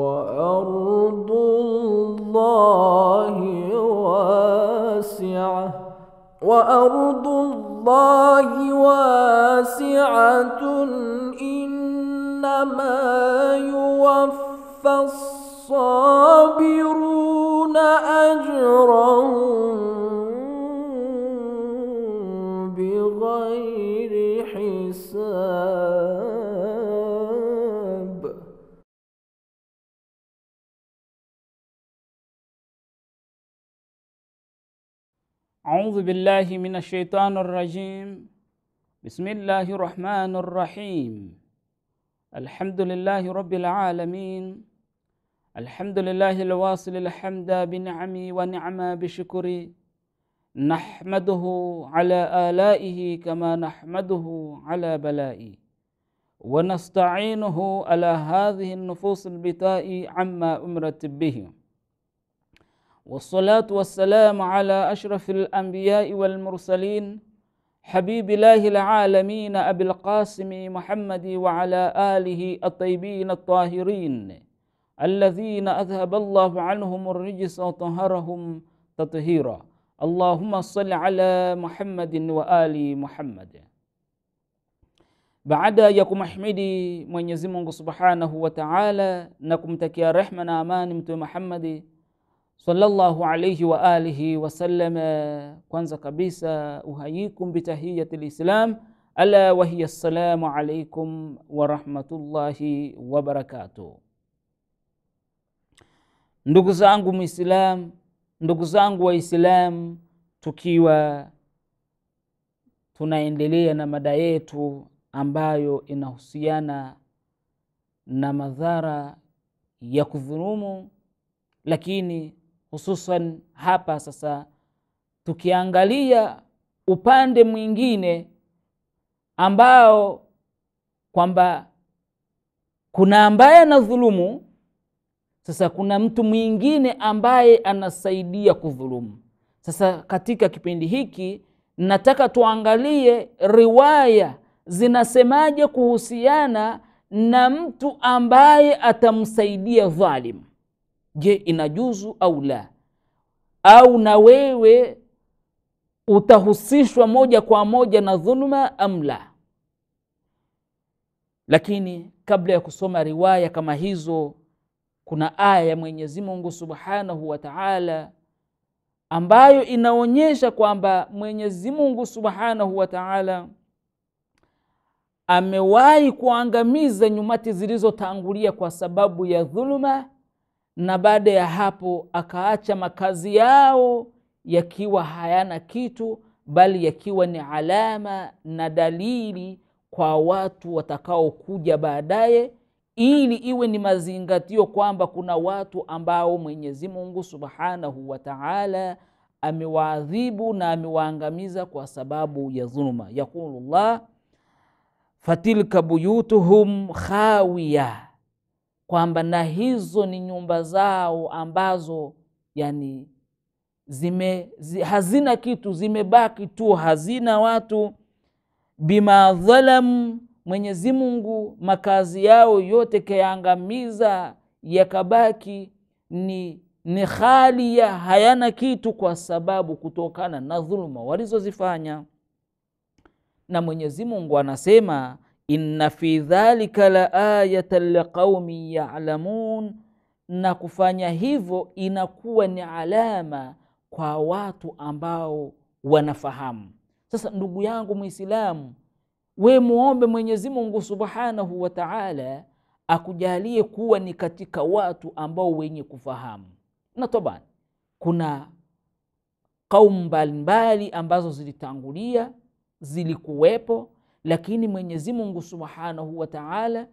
وأرض الله واسعة وأرض الله واسعة إنما يوفى الصابرون أجرهم أعوذ بالله من الشيطان الرجيم بسم الله الرحمن الرحيم الحمد لله رب العالمين الحمد لله الواصل الحمد بنعمي ونعم بشكري نحمده على آلائه كما نحمده على بلائي ونستعينه على هذه النفوس البتاء عما أمرت به والصلاة والسلام على أشرف الأنبياء والمرسلين حبيب الله العالمين أبي القاسم محمد وعلى آله الطيبين الطاهرين الذين أذهب الله عنهم الرجس وطهرهم تطهيرا اللهم صل على محمد وآل محمد Baada ya kumhimidi Mwenyezi Mungu Subhanahu wa Ta'ala na kumtakia rehma na amani Mtume Muhammad sallallahu alayhi wa alihi sallam. Eh, kwanza kabisa uhayikum bitahiyati lislam ala wahiya assalamu alaikum warahmatullahi wabarakatuh. Ndugu zangu Muislam, ndugu zangu Waislam, tukiwa tunaendelea na mada yetu ambayo inahusiana na madhara ya kudhulumu, lakini hususan hapa sasa tukiangalia upande mwingine ambao kwamba kuna ambaye anadhulumu sasa, kuna mtu mwingine ambaye anasaidia kudhulumu. Sasa katika kipindi hiki nataka tuangalie riwaya zinasemaje kuhusiana na mtu ambaye atamsaidia dhalimu je inajuzu au la, au na wewe utahusishwa moja kwa moja na dhuluma am la. Lakini kabla ya kusoma riwaya kama hizo, kuna aya ya Mwenyezi Mungu Subhanahu wa Ta'ala ambayo inaonyesha kwamba Mwenyezi Mungu Subhanahu wa Ta'ala amewahi kuangamiza nyumati zilizotangulia kwa sababu ya dhuluma na baada ya hapo akaacha makazi yao yakiwa hayana kitu, bali yakiwa ni alama na dalili kwa watu watakaokuja baadaye, ili iwe ni mazingatio kwamba kuna watu ambao Mwenyezi Mungu Subhanahu wa Ta'ala amewaadhibu na amewaangamiza kwa sababu ya dhuluma. Yaqulu llah fatilka buyutuhum khawiya kwamba na hizo ni nyumba zao ambazo yani zime zi, hazina kitu, zimebaki tu, hazina watu. Bima dhalamu, Mwenyezi Mungu makazi yao yote kayaangamiza, yakabaki ni ni ya hayana kitu, kwa sababu kutokana na dhuluma walizozifanya. Na Mwenyezi Mungu anasema inna fi dhalika la ayatan liqaumin yalamun, na kufanya hivyo inakuwa ni alama kwa watu ambao wanafahamu. Sasa ndugu yangu Mwislamu, we muombe Mwenyezi Mungu subhanahu wa taala akujalie kuwa ni katika watu ambao wenye kufahamu. Na toban, kuna kaumu mbalimbali ambazo zilitangulia, zilikuwepo lakini Mwenyezi Mungu subhanahu wa taala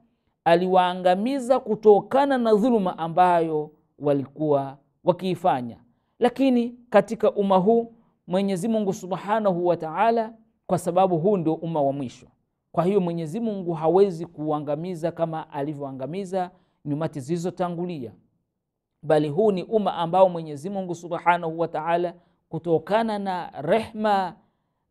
aliwaangamiza kutokana na dhuluma ambayo walikuwa wakiifanya. Lakini katika umma huu Mwenyezi Mungu subhanahu wa taala, kwa sababu huu ndio umma wa mwisho, kwa hiyo Mwenyezi Mungu hawezi kuuangamiza kama alivyoangamiza nyumati zilizotangulia, bali huu ni umma ambao Mwenyezi Mungu subhanahu wa taala kutokana na rehma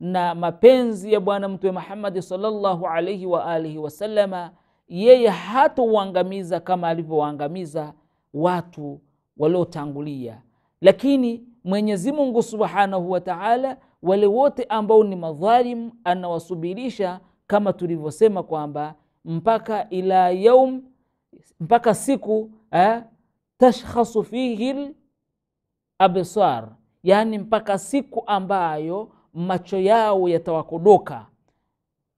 na mapenzi ya bwana mtume muhammadi salllahu alaihi waalihi wasalama yeye hatouangamiza kama alivyowaangamiza watu waliotangulia lakini mwenyezi mungu subhanahu wa taala wale wote ambao ni madhalimu anawasubirisha kama tulivyosema kwamba mpaka ila yaum mpaka siku eh, tashkhasu fihi labsar yaani mpaka siku ambayo macho yao yatawakodoka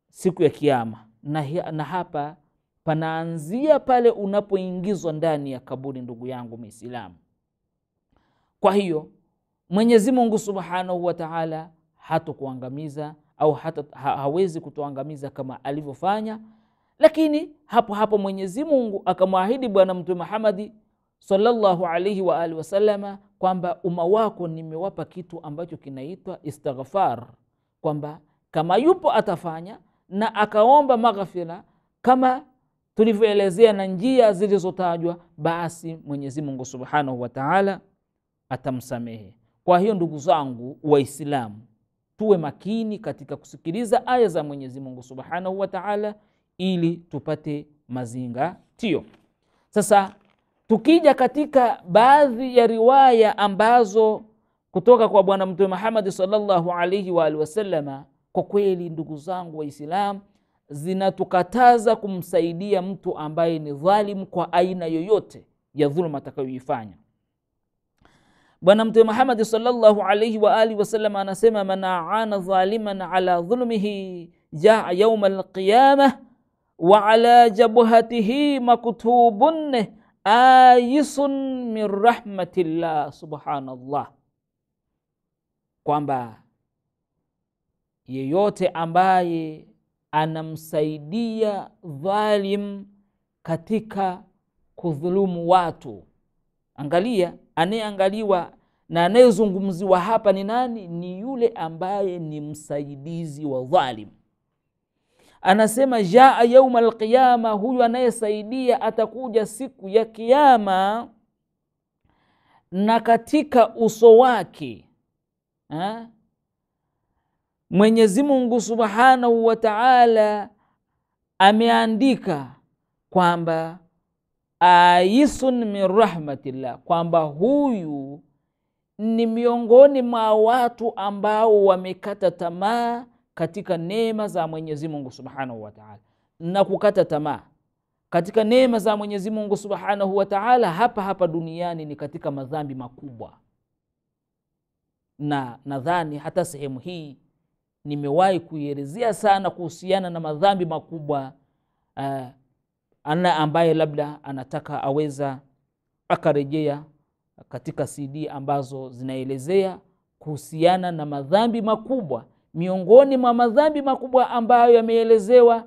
siku ya Kiama. Na, na hapa panaanzia pale unapoingizwa ndani ya kaburi, ndugu yangu Mwislamu. Kwa hiyo Mwenyezi Mungu subhanahu wa taala hatokuangamiza au hata, ha, hawezi kutuangamiza kama alivyofanya, lakini hapo hapo Mwenyezi Mungu akamwahidi Bwana Mtume Muhamadi sallallahu alaihi wa alihi wasalama kwamba umma wako nimewapa kitu ambacho kinaitwa istighfar, kwamba kama yupo atafanya na akaomba maghfira kama tulivyoelezea na njia zilizotajwa, basi Mwenyezi Mungu Subhanahu wa Ta'ala atamsamehe. Kwa hiyo ndugu zangu Waislamu, tuwe makini katika kusikiliza aya za Mwenyezi Mungu Subhanahu wa Ta'ala ili tupate mazinga tio Sasa tukija katika baadhi ya riwaya ambazo kutoka kwa bwana mtume Muhammad sallallahu alaihi wa alihi wasallama, kwa kweli ndugu zangu waislam zinatukataza kumsaidia mtu ambaye ni dhalimu kwa aina yoyote ya dhuluma atakayoifanya. Bwana Mtume Muhammad sallallahu alaihi wa alihi wasallam anasema, man aana dhaliman ala dhulmihi jaa yauma alqiyamah wa ala jabhatihi maktubunne ayisun min rahmatillah, subhanallah, kwamba yeyote ambaye anamsaidia dhalim katika kudhulumu watu. Angalia, anayeangaliwa na anayezungumziwa hapa ni nani? Ni yule ambaye ni msaidizi wa dhalim anasema jaa yauma alqiyama, huyu anayesaidia atakuja siku ya Kiama na katika uso wake mwenyezimungu Mwenyezi Mungu subhanahu wa taala ameandika kwamba aisun min rahmatillah, kwamba huyu ni miongoni mwa watu ambao wamekata tamaa katika neema za Mwenyezi Mungu subhanahu wa taala na kukata tamaa katika neema za Mwenyezi Mungu subhanahu wa taala hapa hapa duniani ni katika madhambi makubwa, na nadhani hata sehemu hii nimewahi kuielezea sana kuhusiana na madhambi makubwa uh, ana ambaye labda anataka aweza akarejea katika CD ambazo zinaelezea kuhusiana na madhambi makubwa miongoni mwa madhambi makubwa ambayo yameelezewa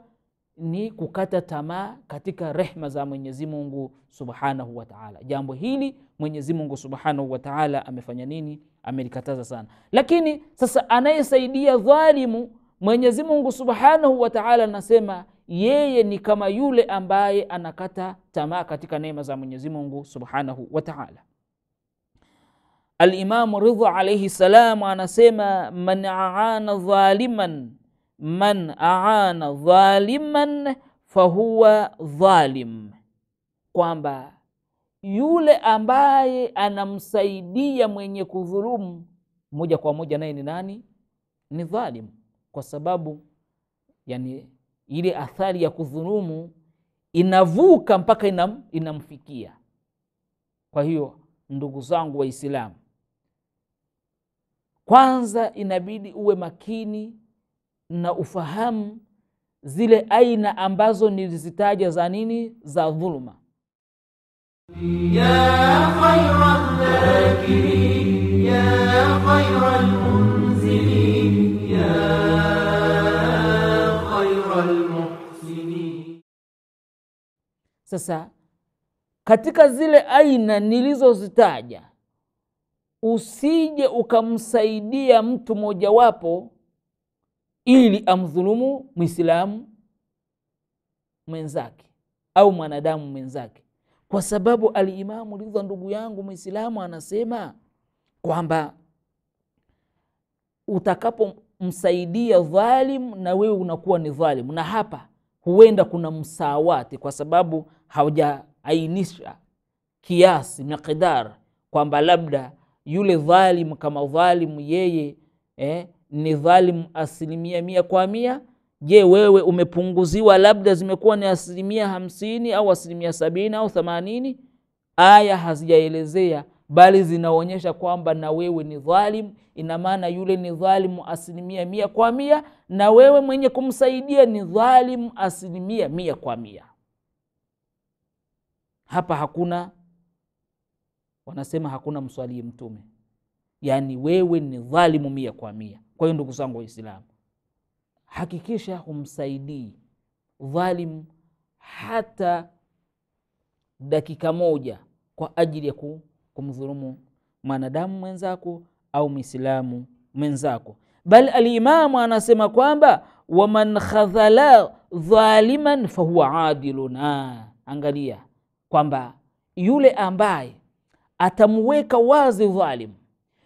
ni kukata tamaa katika rehma za mwenyezi mungu subhanahu wataala jambo hili mwenyezi mungu subhanahu wataala amefanya nini amelikataza sana lakini sasa anayesaidia dhalimu mwenyezi mungu subhanahu wataala anasema yeye ni kama yule ambaye anakata tamaa katika neema za mwenyezi mungu subhanahu wataala Alimamu Ridha alaihi salam anasema man aana dhaliman man aana dhaliman fahuwa dhalim, kwamba yule ambaye anamsaidia mwenye kudhulumu moja kwa moja naye ni nani? Ni dhalim, kwa sababu yani ile athari ya kudhulumu inavuka mpaka inam, inamfikia. Kwa hiyo ndugu zangu Waislamu kwanza inabidi uwe makini na ufahamu zile aina ambazo nilizitaja za nini za dhuluma sasa katika zile aina nilizozitaja usije ukamsaidia mtu mojawapo ili amdhulumu mwislamu mwenzake au mwanadamu mwenzake, kwa sababu Alimamu Ridha, ndugu yangu mwislamu, anasema kwamba utakapomsaidia dhalimu na wewe unakuwa ni dhalimu, na hapa huenda kuna msawati, kwa sababu haujaainisha kiasi miqdar, kwamba labda yule dhalimu kama dhalimu yeye eh, ni dhalimu asilimia mia kwa mia. Je, wewe umepunguziwa labda zimekuwa ni asilimia hamsini au asilimia sabini au themanini? Aya hazijaelezea bali zinaonyesha kwamba na wewe ni dhalimu. Ina maana yule ni dhalimu asilimia mia kwa mia, na wewe mwenye kumsaidia ni dhalimu asilimia mia kwa mia. Hapa hakuna wanasema hakuna mswalii mtume, yaani wewe ni dhalimu mia kwa mia. Kwa hiyo ndugu zangu Waislamu, hakikisha humsaidii dhalimu hata dakika moja kwa ajili ya kumdhulumu mwanadamu mwenzako au mwislamu mwenzako. Bal alimamu anasema kwamba waman khadhala dhaliman fahuwa adilun. Angalia kwamba yule ambaye atamweka wazi dhalimu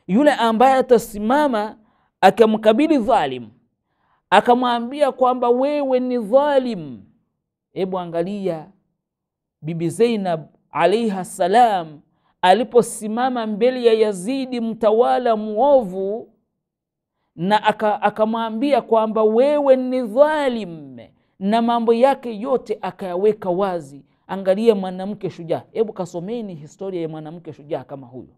yule ambaye atasimama akamkabili dhalimu akamwambia kwamba wewe ni dhalim. Hebu angalia Bibi Zainab alaiha salam aliposimama mbele ya Yazidi mtawala mwovu, na akamwambia kwamba wewe ni dhalim, na mambo yake yote akayaweka wazi angalia mwanamke shujaa. Hebu kasomeni historia ya mwanamke shujaa kama huyo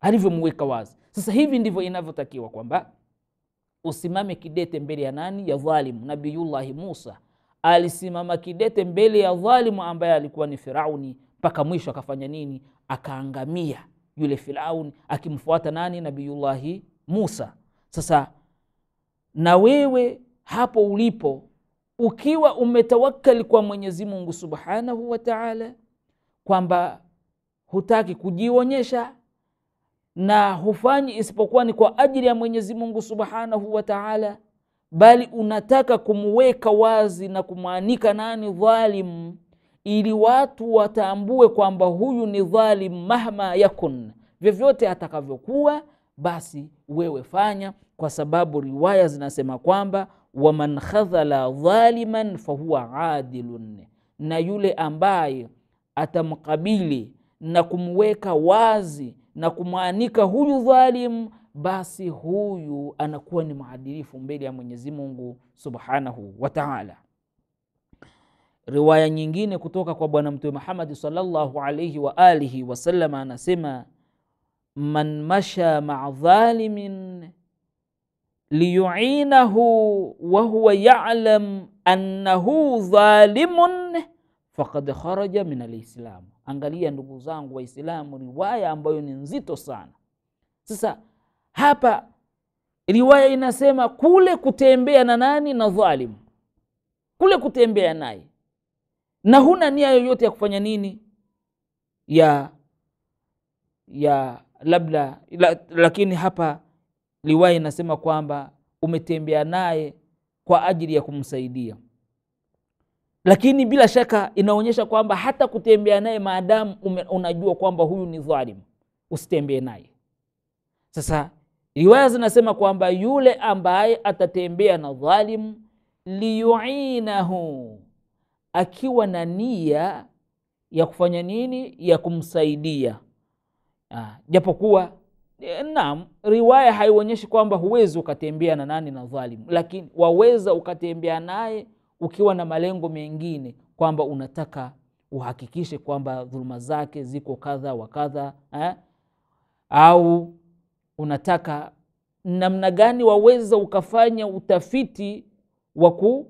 alivyomweka wazi. Sasa hivi ndivyo inavyotakiwa kwamba usimame kidete mbele ya nani? Ya dhalimu. Nabiyullahi Musa alisimama kidete mbele ya dhalimu ambaye alikuwa ni Firauni mpaka mwisho, akafanya nini? Akaangamia yule Firauni, akimfuata nani? Nabiyullahi Musa. Sasa na wewe hapo ulipo ukiwa umetawakali kwa mwenyezi mungu subhanahu wa taala kwamba hutaki kujionyesha na hufanyi isipokuwa ni kwa ajili ya mwenyezi mungu subhanahu wa taala bali unataka kumweka wazi na kumwanika nani dhalimu ili watu watambue kwamba huyu ni dhalim mahma yakun vyovyote atakavyokuwa basi wewe fanya kwa sababu riwaya zinasema kwamba waman khadhala dhaliman fahuwa adilun, na yule ambaye atamkabili na kumweka wazi na kumwanika huyu dhalimu, basi huyu anakuwa ni maadilifu mbele ya Mwenyezi Mungu subhanahu wa taala. Riwaya nyingine kutoka kwa Bwana Mtume Muhammadi sallallahu alayhi wa alihi wasallam anasema man masha maa dhalimin liyuinahu wa huwa ya'lam annahu zalimun faqad kharaja min alislam. Angalia ndugu zangu Waislamu, riwaya ambayo ni nzito sana. Sasa hapa riwaya inasema kule kutembea na nani? Na dhalimu, kule kutembea naye na huna nia yoyote ya kufanya nini ya ya labda la, lakini hapa riwaya inasema kwamba umetembea naye kwa ajili ya kumsaidia, lakini bila shaka inaonyesha kwamba hata kutembea naye maadamu unajua kwamba huyu ni dhalimu, usitembee naye. Sasa riwaya zinasema kwamba yule ambaye atatembea na dhalimu, liyuinahu, akiwa na nia ya kufanya nini? Ya kumsaidia, ah, japokuwa naam riwaya haionyeshi kwamba huwezi ukatembea na nani na dhalimu lakini waweza ukatembea naye ukiwa na malengo mengine kwamba unataka uhakikishe kwamba dhuluma zake ziko kadha wa kadha eh? au unataka namna gani waweza ukafanya utafiti waku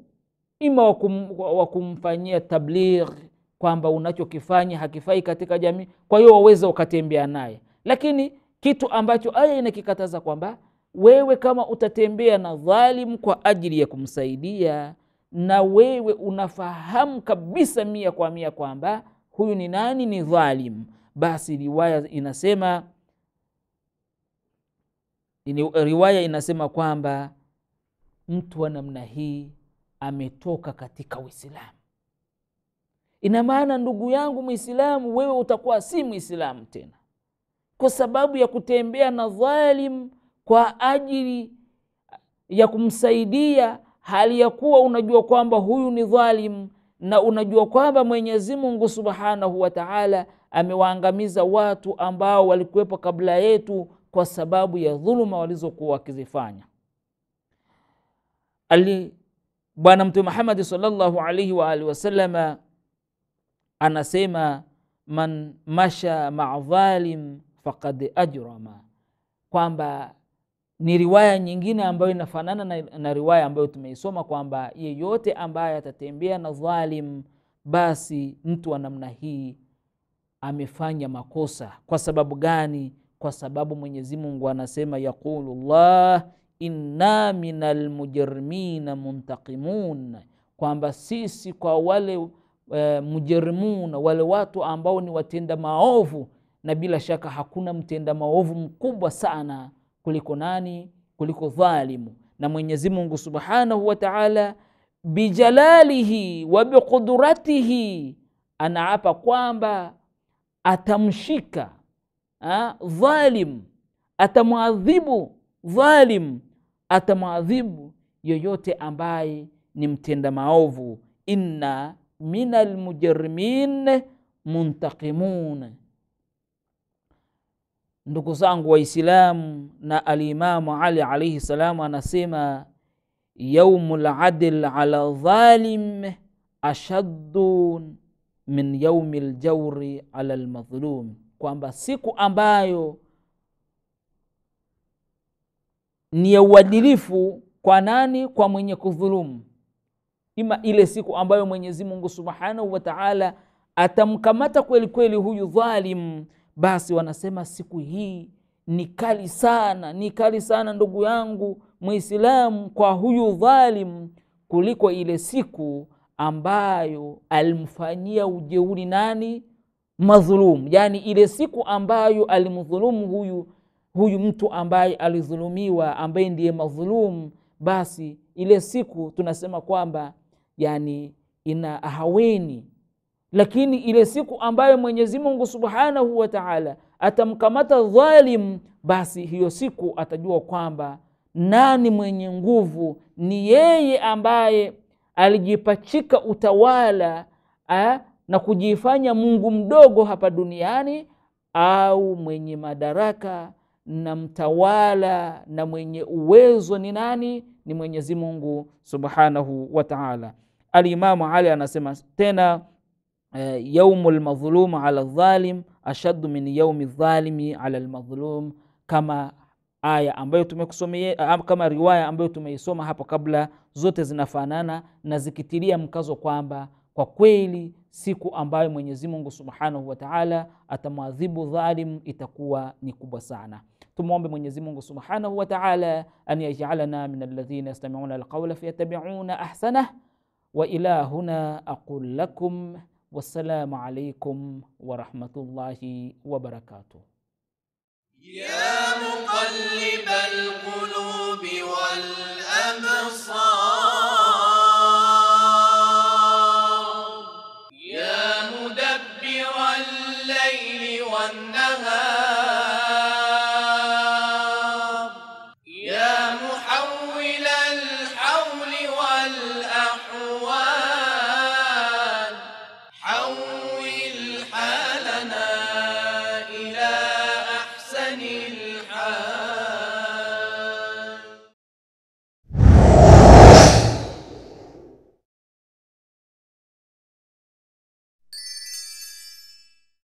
ima wa wakumfanyia tabligh kwamba unachokifanya hakifai katika jamii kwa hiyo waweza ukatembea naye lakini kitu ambacho aya inakikataza kwamba wewe kama utatembea na dhalimu kwa ajili ya kumsaidia, na wewe unafahamu kabisa mia kwa mia kwamba huyu ni nani, ni dhalimu, basi riwaya inasema riwaya inasema kwamba mtu wa namna hii ametoka katika Uislamu. Ina maana ndugu yangu Mwislamu, wewe utakuwa si Mwislamu tena kwa sababu ya kutembea na dhalim kwa ajili ya kumsaidia, hali ya kuwa unajua kwamba huyu ni dhalim na unajua kwamba Mwenyezi Mungu Subhanahu wa Ta'ala amewaangamiza watu ambao walikuwepo kabla yetu kwa sababu ya dhuluma walizokuwa wakizifanya. Ali Bwana Mtume Muhammad sallallahu alaihi wa alihi wasallama anasema man masha maa dhalim faqad ajrama, kwamba ni riwaya nyingine ambayo inafanana na, na riwaya ambayo tumeisoma kwamba yeyote ambaye atatembea na dhalim, basi mtu wa namna hii amefanya makosa. Kwa sababu gani? Kwa sababu Mwenyezi Mungu anasema yaqulu llah inna minal mujrimina muntakimun kwamba sisi kwa wale e, mujrimuna, wale watu ambao ni watenda maovu na bila shaka hakuna mtenda maovu mkubwa sana kuliko nani? Kuliko dhalimu. Na Mwenyezi Mungu subhanahu wa taala bijalalihi wa biqudratihi anaapa kwamba atamshika ha, dhalim, atamwadhibu dhalim, atamwadhibu yoyote ambaye ni mtenda maovu. inna minal mujrimin muntakimun Ndugu zangu Waislamu, na Alimamu Ali alaihi salamu anasema yaumul adl ala dhalim ashaddu min yaumil ljauri ala lmadhlum, kwamba siku ambayo ni ya uadilifu kwa nani? Kwa mwenye kudhulumu. Ima ile siku ambayo Mwenyezi Mungu subhanahu wa taala atamkamata kweli kweli huyu dhalim basi wanasema siku hii ni kali sana, ni kali sana ndugu yangu Muislamu kwa huyu dhalim, kuliko ile siku ambayo alimfanyia ujeuri nani? Madhulumu, yaani ile siku ambayo alimdhulumu huyu huyu mtu ambaye alidhulumiwa, ambaye ndiye madhulumu. Basi ile siku tunasema kwamba yani ina ahaweni lakini ile siku ambayo mwenyezi mungu subhanahu wa taala atamkamata dhalim basi hiyo siku atajua kwamba nani mwenye nguvu ni yeye ambaye alijipachika utawala a, na kujifanya mungu mdogo hapa duniani au mwenye madaraka na mtawala na mwenye uwezo ni nani ni mwenyezi mungu subhanahu wa taala alimamu ali anasema tena Eh, yaumu lmadhulumu ala ldhalim ashaddu min yaumi dhalimi ala lmadhulum, kama aya ambayo eh, kama riwaya ambayo tumeisoma hapo kabla, zote zinafanana na zikitilia mkazo kwamba kwa kweli siku ambayo Mwenyezi Mungu subhanahu wataala atamwadhibu dhalim itakuwa ni kubwa sana. Tumwombe Mwenyezi Mungu subhanahu wataala an yajalana min alladhina yastamiuna alqaula fayattabiuna ahsanah. Wa ila huna aqul lakum والسلام عليكم ورحمة الله وبركاته يا مقلب القلوب والأبصار